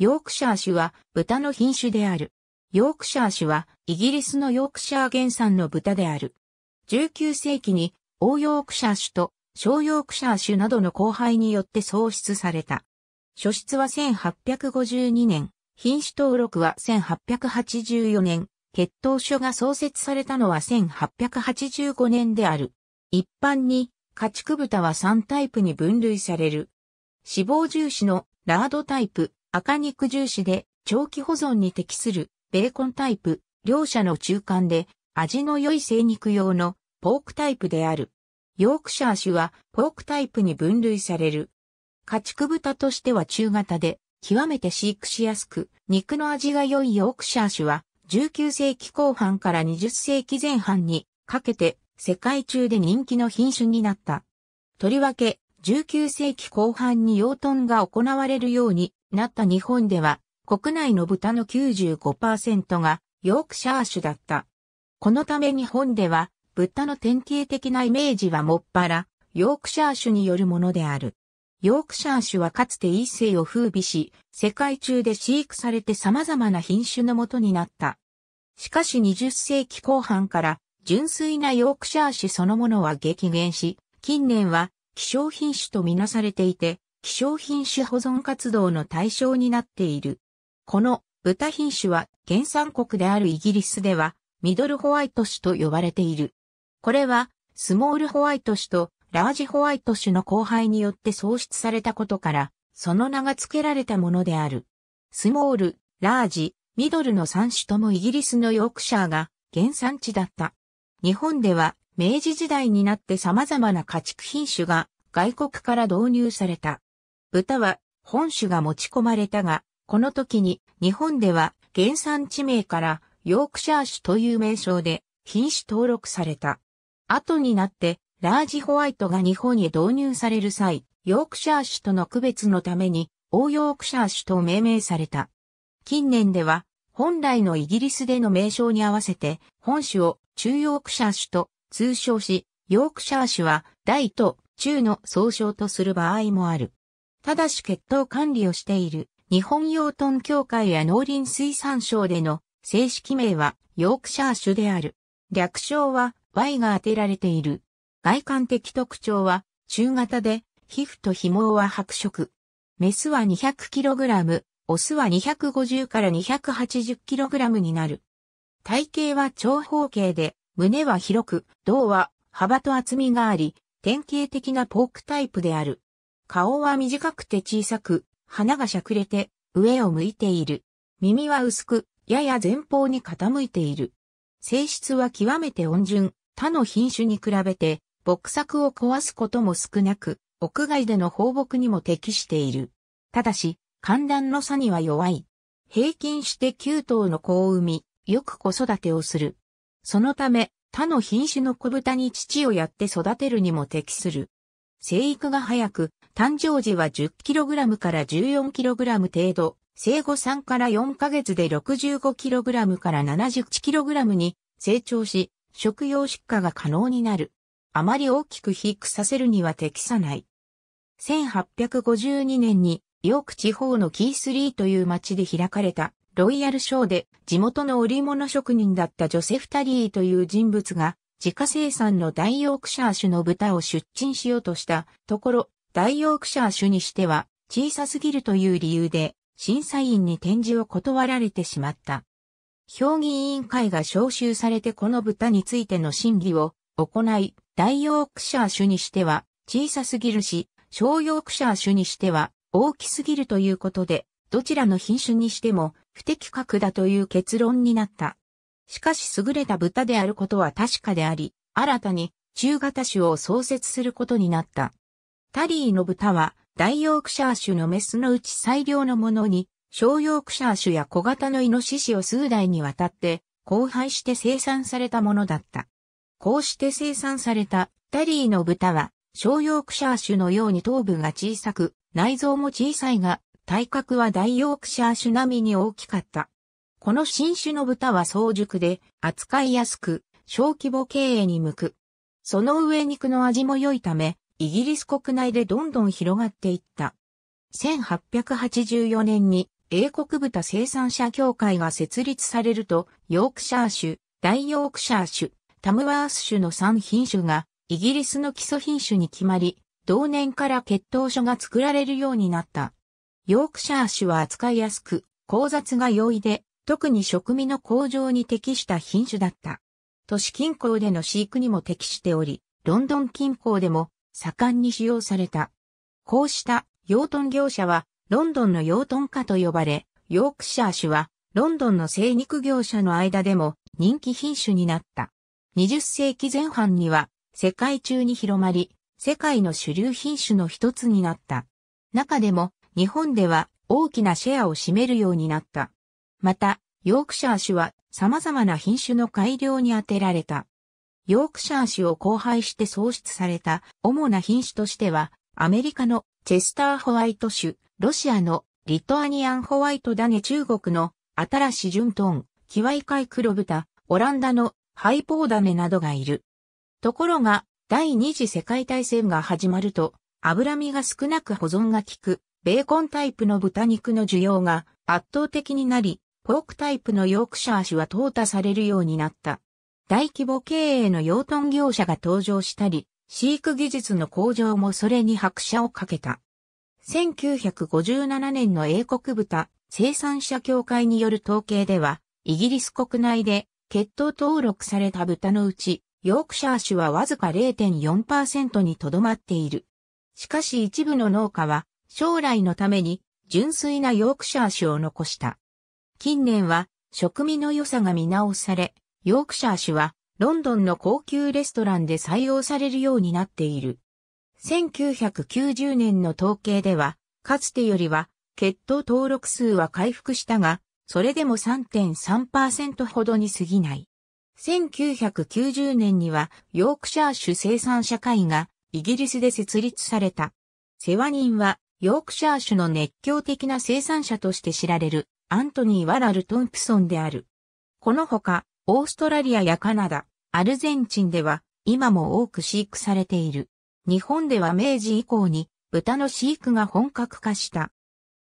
ヨークシャー種は豚の品種である。ヨークシャー種はイギリスのヨークシャー原産の豚である。19世紀にオーヨークシャー種と小ヨークシャー種などの交配によって創出された。初出は1852年、品種登録は1884年、血統書が創設されたのは1885年である。一般に家畜豚は3タイプに分類される。脂肪重視のラードタイプ、赤肉重視で長期保存に適するベーコンタイプ、両者の中間で味の良い生肉用のポークタイプである。ヨークシャー種はポークタイプに分類される。家畜豚としては中型で、極めて飼育しやすく、肉の味が良いヨークシャー種は、19世紀後半から20世紀前半にかけて、世界中で人気の品種になった。とりわけ、19世紀後半に養豚が行われるようになった日本では、国内の豚の95%がヨークシャー種だった。このため日本では、豚の典型的なイメージはもっぱら、ヨークシャー種によるものである。ヨークシャー種はかつて一世を風靡し、世界中で飼育されて様々な品種のもとになった。しかし20世紀後半から、純粋なヨークシャー種そのものは激減し、近年は希少品種とみなされていて、希少品種保存活動の対象になっている。この豚品種は原産国であるイギリスではミドルホワイト種と呼ばれている。これはスモールホワイト種とラージホワイト種の交配によって創出されたことから、その名が付けられたものである。スモール、ラージ、ミドルの3種ともイギリスのヨークシャーが原産地だった。日本では明治時代になって様々な家畜品種が外国から導入された。豚は本種が持ち込まれたが、この時に日本では原産地名からヨークシャー種という名称で品種登録された。後になってラージホワイトが日本へ導入される際、ヨークシャー種との区別のために、オーヨークシャー種と命名された。近年では、本来のイギリスでの名称に合わせて、本種を中ヨークシャー種と通称し、ヨークシャー種は大と中の総称とする場合もある。ただし血統管理をしている日本養豚協会や農林水産省での正式名はヨークシャー種である。略称は Y が当てられている。外観的特徴は中型で皮膚と紐は白色。メスは 200kg、オスは250から 280kg になる。体型は長方形で胸は広く、胴は幅と厚みがあり、典型的なポークタイプである。顔は短くて小さく、鼻がしゃくれて、上を向いている。耳は薄く、やや前方に傾いている。性質は極めて温順、他の品種に比べて、牧作を壊すことも少なく、屋外での放牧にも適している。ただし、寒暖の差には弱い。平均して9頭の子を産み、よく子育てをする。そのため、他の品種の小豚に乳をやって育てるにも適する。生育が早く、誕生時は 10kg から 14kg 程度、生後3から4ヶ月で 65kg から 71kg に成長し、食用出荷が可能になる。あまり大きく肥育させるには適さない。1852年に、ヨーク地方のキースリーという町で開かれたロイヤルショーで地元の織物職人だったジョセフ・タリーという人物が自家生産の大ヨークシャー種の豚を出陳しようとしたところ、大ヨークシャー種にしては小さすぎるという理由で審査員に展示を断られてしまった。評議委員会が招集されてこの豚についての審議を行い、大ヨークシャー種にしては小さすぎるし、小ヨークシャー種にしては大きすぎるということで、どちらの品種にしても不適格だという結論になった。しかし優れた豚であることは確かであり、新たに中型種を創設することになった。タリーの豚は、大ヨークシャー種のメスのうち最良のものに、小ヨークシャー種や小型のイノシシを数代にわたって、交配して生産されたものだった。こうして生産されたタリーの豚は、小ヨークシャー種のように頭部が小さく、内臓も小さいが、体格は大ヨークシャー種並みに大きかった。この新種の豚は早熟で扱いやすく小規模経営に向く。その上肉の味も良いため、イギリス国内でどんどん広がっていった。1884年に英国豚生産者協会が設立されると、ヨークシャー種、大ヨークシャー種、タムワース種の3品種がイギリスの基礎品種に決まり、同年から血統書が作られるようになった。ヨークシャー種は扱いやすく、交雑が容易で、特に食味の向上に適した品種だった。都市近郊での飼育にも適しており、ロンドン近郊でも盛んに使用された。こうした養豚業者は、ロンドンの養豚家と呼ばれ、ヨークシャー種は、ロンドンの精肉業者の間でも人気品種になった。20世紀前半には世界中に広まり、世界の主流品種の一つになった。中でも日本では大きなシェアを占めるようになった。また、ヨークシャー種は様々な品種の改良に充てられた。ヨークシャー種を交配して創出された主な品種としては、アメリカのチェスターホワイト種、ロシアのリトアニアンホワイト種中国の新しントン、キワイカイ黒豚、オランダのハイポーダネなどがいる。ところが、第二次世界大戦が始まると、脂身が少なく保存が効くベーコンタイプの豚肉の需要が圧倒的になり、ポークタイプのヨークシャー種は淘汰されるようになった。大規模経営の養豚業者が登場したり、飼育技術の向上もそれに拍車をかけた。1957年の英国豚生産者協会による統計では、イギリス国内で血統登録された豚のうち、ヨークシャー種はわずか0.4%にとどまっている。しかし一部の農家は将来のために純粋なヨークシャー種を残した。近年は食味の良さが見直され、ヨークシャー種はロンドンの高級レストランで採用されるようになっている。1990年の統計では、かつてよりは血統登録数は回復したが、それでも3.3%ほどに過ぎない。1990年にはヨークシャー種生産社会がイギリスで設立された。世話人はヨークシャー種の熱狂的な生産者として知られるアントニー・ワラル・トンプソンである。このほか、オーストラリアやカナダ、アルゼンチンでは今も多く飼育されている。日本では明治以降に豚の飼育が本格化した。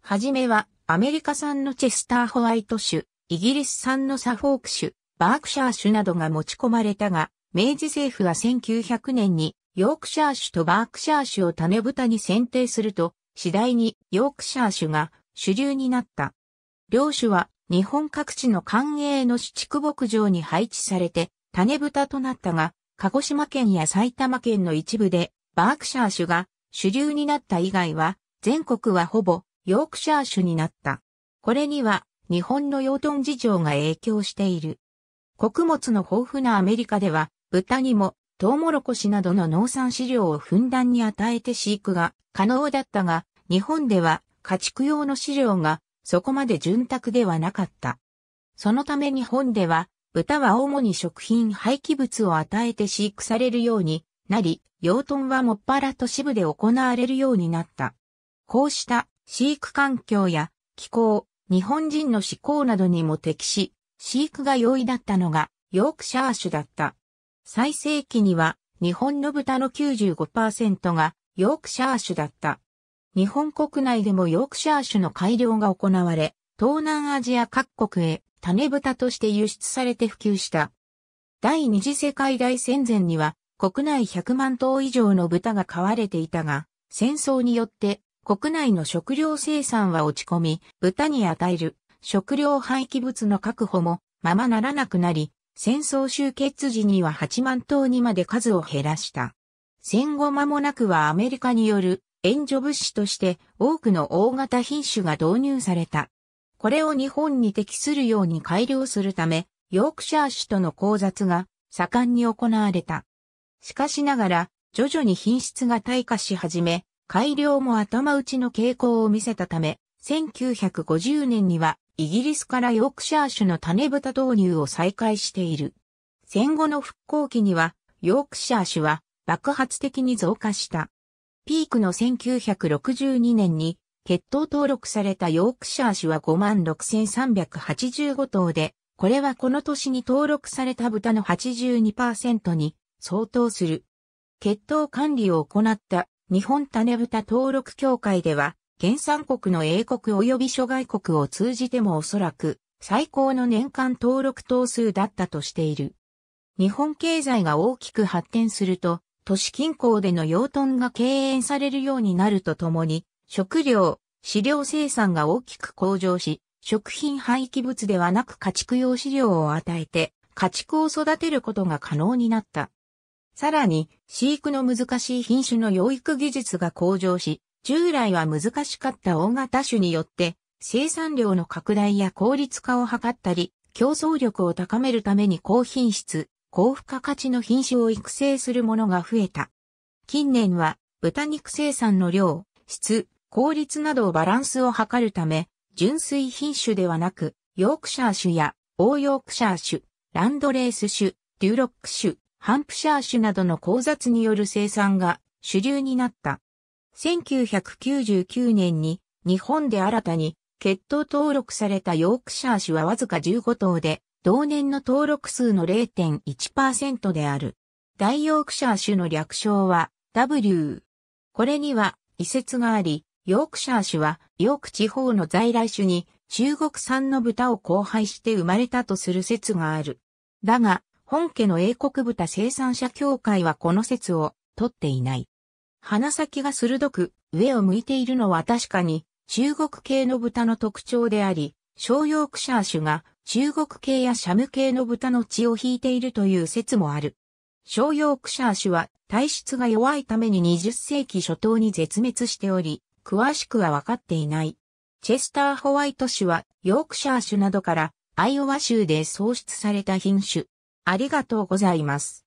はじめはアメリカ産のチェスターホワイト種、イギリス産のサフォーク種、バークシャー種などが持ち込まれたが、明治政府は1900年にヨークシャー種とバークシャー種を種豚に選定すると、次第にヨークシャー種が主流になった。両種は日本各地の官営の市畜牧場に配置されて種豚となったが、鹿児島県や埼玉県の一部でバークシャー種が主流になった以外は、全国はほぼヨークシャー種になった。これには日本の養豚事情が影響している。穀物の豊富なアメリカでは豚にもトウモロコシなどの農産飼料をふんだんに与えて飼育が可能だったが、日本では家畜用の飼料がそこまで潤沢ではなかった。そのため日本では豚は主に食品廃棄物を与えて飼育されるようになり、養豚はもっぱら都市部で行われるようになった。こうした飼育環境や気候、日本人の思考などにも適し、飼育が容易だったのがヨークシャー種だった。最盛期には日本の豚の95%がヨークシャー種だった。日本国内でもヨークシャー種の改良が行われ、東南アジア各国へ種豚として輸出されて普及した。第二次世界大戦前には国内100万頭以上の豚が飼われていたが、戦争によって国内の食料生産は落ち込み、豚に与える食料廃棄物の確保もままならなくなり、戦争終結時には8万頭にまで数を減らした。戦後間もなくはアメリカによる援助物資として多くの大型品種が導入された。これを日本に適するように改良するため、ヨークシャー種との交雑が盛んに行われた。しかしながら、徐々に品質が退化し始め、改良も頭打ちの傾向を見せたため、1950年にはイギリスからヨークシャー種の種豚導入を再開している。戦後の復興期にはヨークシャー種は爆発的に増加した。ピークの1962年に血統登録されたヨークシャー種は56,385頭で、これはこの年に登録された豚の82%に相当する。血統管理を行った日本種豚登録協会では、原産国の英国及び諸外国を通じてもおそらく最高の年間登録頭数だったとしている。日本経済が大きく発展すると、都市近郊での養豚が敬遠されるようになるとともに、食料、飼料生産が大きく向上し、食品廃棄物ではなく家畜用飼料を与えて、家畜を育てることが可能になった。さらに、飼育の難しい品種の養育技術が向上し、従来は難しかった大型種によって生産量の拡大や効率化を図ったり、競争力を高めるために高品質、高付加価値の品種を育成するものが増えた。近年は豚肉生産の量、質、効率などをバランスを図るため、純粋品種ではなく、ヨークシャー種やオーヨークシャー種、ランドレース種、デューロック種、ハンプシャー種などの交雑による生産が主流になった。1999年に日本で新たに血統登録されたヨークシャー種はわずか15頭で、同年の登録数の0.1%である。大ヨークシャー種の略称は W。これには遺説があり、ヨークシャー種はヨーク地方の在来種に中国産の豚を交配して生まれたとする説がある。だが、本家の英国豚生産者協会はこの説を取っていない。鼻先が鋭く、上を向いているのは確かに、中国系の豚の特徴であり、小ヨークシャー種が中国系やシャム系の豚の血を引いているという説もある。小ヨークシャー種は体質が弱いために20世紀初頭に絶滅しており、詳しくはわかっていない。チェスターホワイト種はヨークシャー種などからアイオワ州で創出された品種。ありがとうございます。